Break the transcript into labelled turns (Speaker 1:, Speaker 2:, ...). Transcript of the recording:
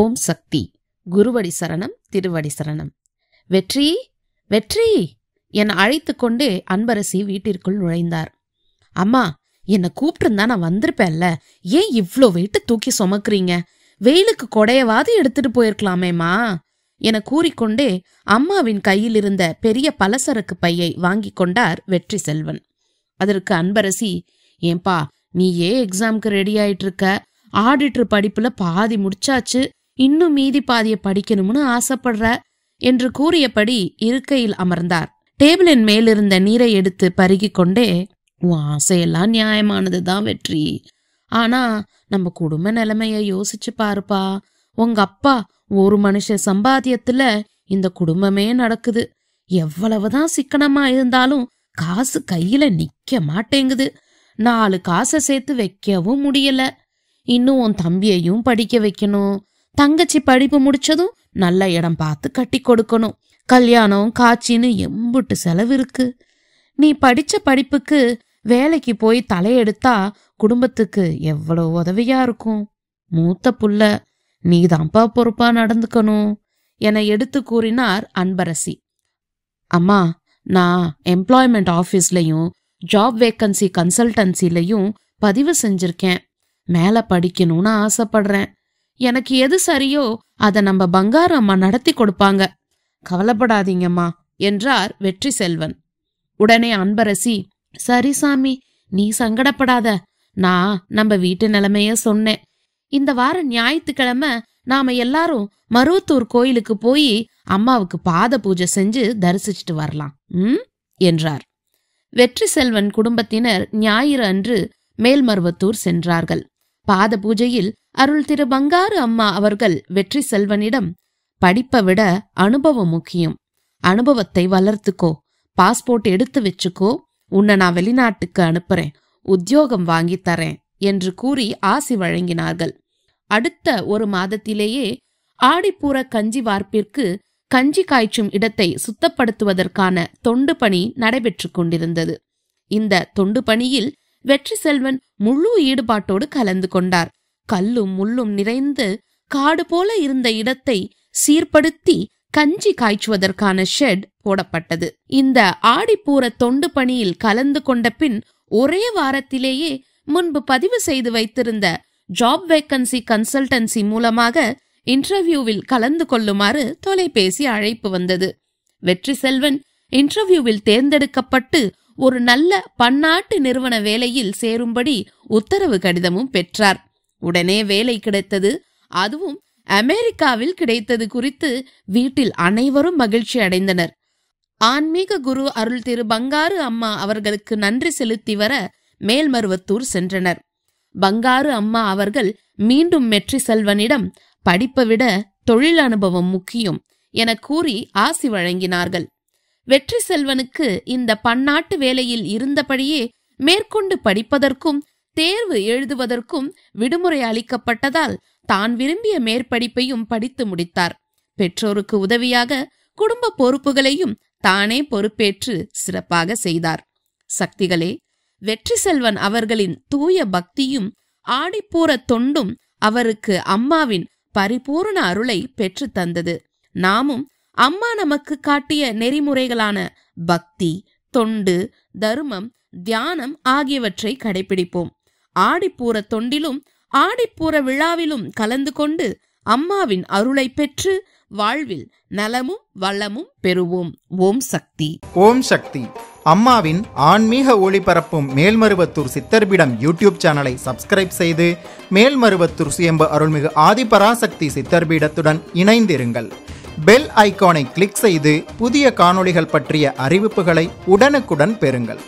Speaker 1: ஓம் சக்தி குருவடி சரணம் திருவடி சரணம் வெற்றி வெற்றி என அழைத்து கொண்டு அன்பரசி வீட்டிற்குள் நுழைந்தார் அம்மா என்னை கூப்பிட்டுருந்தா நான் வந்திருப்பேன்ல ஏன் இவ்வளோ வெயிட்டு தூக்கி சுமக்குறீங்க வெயிலுக்கு கொடையவாது எடுத்துட்டு போயிருக்கலாமேம்மா என கூறிக்கொண்டே அம்மாவின் கையில் இருந்த பெரிய பலசரக்கு பையை வாங்கி கொண்டார் வெற்றி செல்வன் அதற்கு அன்பரசி ஏன்பா நீ ஏன் எக்ஸாம்க்கு ரெடி ஆயிட்டு இருக்க ஆடிட்டர் படிப்புல பாதி முடிச்சாச்சு இன்னும் மீதி பாதியை படிக்கணும்னு ஆசைப்படுற என்று கூறியபடி இருக்கையில் அமர்ந்தார் டேபிளின் மேலிருந்த நீரை எடுத்து பருகி கொண்டே உன் ஆசையெல்லாம் நியாயமானது தான் வெற்றி ஆனா நம்ம குடும்ப நிலைமைய யோசிச்சு பாருப்பா உங்க அப்பா ஒரு மனுஷ சம்பாத்தியத்துல இந்த குடும்பமே நடக்குது எவ்வளவுதான் சிக்கனமா இருந்தாலும் காசு கையில நிக்க மாட்டேங்குது நாலு காசை சேர்த்து வைக்கவும் முடியல இன்னும் உன் தம்பியையும் படிக்க வைக்கணும் தங்கச்சி படிப்பு முடிச்சதும் நல்ல இடம் பார்த்து கட்டி கொடுக்கணும் கல்யாணம் காட்சின்னு எம்புட்டு செலவு இருக்கு நீ படிச்ச படிப்புக்கு வேலைக்கு போய் தலையெடுத்தா குடும்பத்துக்கு எவ்வளோ உதவியா இருக்கும் மூத்த புள்ள நீ தான்ப்பா பொறுப்பா நடந்துக்கணும் என எடுத்து கூறினார் அன்பரசி அம்மா நான் எம்ப்ளாய்மெண்ட் ஆஃபீஸ்லையும் ஜாப் வேக்கன்சி கன்சல்டன்சிலையும் பதிவு செஞ்சிருக்கேன் மேலே படிக்கணும்னு ஆசைப்படுறேன் எனக்கு எது சரியோ அதை நம்ம பங்காரம்மா நடத்தி கொடுப்பாங்க கவலைப்படாதீங்கம்மா என்றார் வெற்றி செல்வன் உடனே அன்பரசி சரி சாமி நீ சங்கடப்படாத நான் நம்ம வீட்டு நிலைமைய சொன்னேன் இந்த வார ஞாயிற்றுக்கிழமை நாம எல்லாரும் மருவத்தூர் கோயிலுக்கு போய் அம்மாவுக்கு பாத பூஜை செஞ்சு தரிசிச்சுட்டு வரலாம் ம் என்றார் வெற்றி செல்வன் குடும்பத்தினர் ஞாயிறு அன்று மேல்மருவத்தூர் சென்றார்கள் பாத பூஜையில் அருள் திரு பங்காறு அம்மா அவர்கள் வெற்றி செல்வனிடம் படிப்பை விட அனுபவம் முக்கியம் அனுபவத்தை வளர்த்துக்கோ பாஸ்போர்ட் எடுத்து வச்சுக்கோ உன்னை நான் வெளிநாட்டுக்கு அனுப்புறேன் உத்தியோகம் வாங்கி தரேன் என்று கூறி ஆசி வழங்கினார்கள் அடுத்த ஒரு மாதத்திலேயே ஆடிப்பூர கஞ்சி வார்ப்பிற்கு கஞ்சி காய்ச்சும் இடத்தை சுத்தப்படுத்துவதற்கான தொண்டு பணி நடைபெற்று கொண்டிருந்தது இந்த தொண்டு பணியில் வெற்றி செல்வன் முழு ஈடுபாட்டோடு கலந்து கொண்டார் கல்லும் முள்ளும் நிறைந்து காடு போல இருந்த இடத்தை சீர்படுத்தி கஞ்சி காய்ச்சுவதற்கான ஷெட் போடப்பட்டது இந்த ஆடிப்பூர தொண்டு பணியில் கலந்து கொண்ட பின் ஒரே வாரத்திலேயே முன்பு பதிவு செய்து வைத்திருந்த ஜாப் வேக்கன்சி கன்சல்டன்சி மூலமாக இன்டர்வியூவில் கலந்து கொள்ளுமாறு தொலைபேசி அழைப்பு வந்தது வெற்றி செல்வன் இன்டர்வியூவில் தேர்ந்தெடுக்கப்பட்டு ஒரு நல்ல பன்னாட்டு நிறுவன வேலையில் சேரும்படி உத்தரவு கடிதமும் பெற்றார் உடனே வேலை கிடைத்தது அதுவும் அமெரிக்காவில் கிடைத்தது குறித்து வீட்டில் அனைவரும் மகிழ்ச்சி அடைந்தனர் ஆன்மீக குரு அருள் திரு பங்காரு அம்மா அவர்களுக்கு நன்றி செலுத்தி வர மேல்மருவத்தூர் சென்றனர் பங்காரு அம்மா அவர்கள் மீண்டும் மெற்றி செல்வனிடம் படிப்பை விட தொழில் அனுபவம் முக்கியம் என கூறி ஆசி வழங்கினார்கள் வெற்றி செல்வனுக்கு இந்த பன்னாட்டு வேலையில் இருந்தபடியே மேற்கொண்டு படிப்பதற்கும் தேர்வு எழுதுவதற்கும் விடுமுறை அளிக்கப்பட்டதால் தான் விரும்பிய மேற்படிப்பையும் படித்து முடித்தார் பெற்றோருக்கு உதவியாக குடும்ப பொறுப்புகளையும் தானே பொறுப்பேற்று சிறப்பாக செய்தார் சக்திகளே வெற்றி செல்வன் அவர்களின் தூய பக்தியும் ஆடிப்பூர தொண்டும் அவருக்கு அம்மாவின் பரிபூர்ண அருளை பெற்றுத்தந்தது நாமும் அம்மா நமக்கு காட்டிய நெறிமுறைகளான பக்தி தொண்டு தர்மம் தியானம் ஆகியவற்றை கடைபிடிப்போம் ஆடிப்பூர தொண்டிலும் ஆடிப்பூர விழாவிலும் கலந்து கொண்டு அம்மாவின் அருளை பெற்று வாழ்வில் நலமும் வளமும் பெறுவோம் ஓம் சக்தி ஓம் சக்தி அம்மாவின் ஆன்மீக ஒளிபரப்பும் மேல்மருவத்தூர் சித்தர்பிடம் யூடியூப் சேனலை சப்ஸ்கிரைப் செய்து மேல்மருவத்தூர் சுயம்பு அருள்மிகு ஆதிபராசக்தி சித்தர்பீடத்துடன் இணைந்திருங்கள் பெல் ஐக்கானை கிளிக் செய்து புதிய காணொளிகள் பற்றிய அறிவிப்புகளை உடனுக்குடன் பெறுங்கள்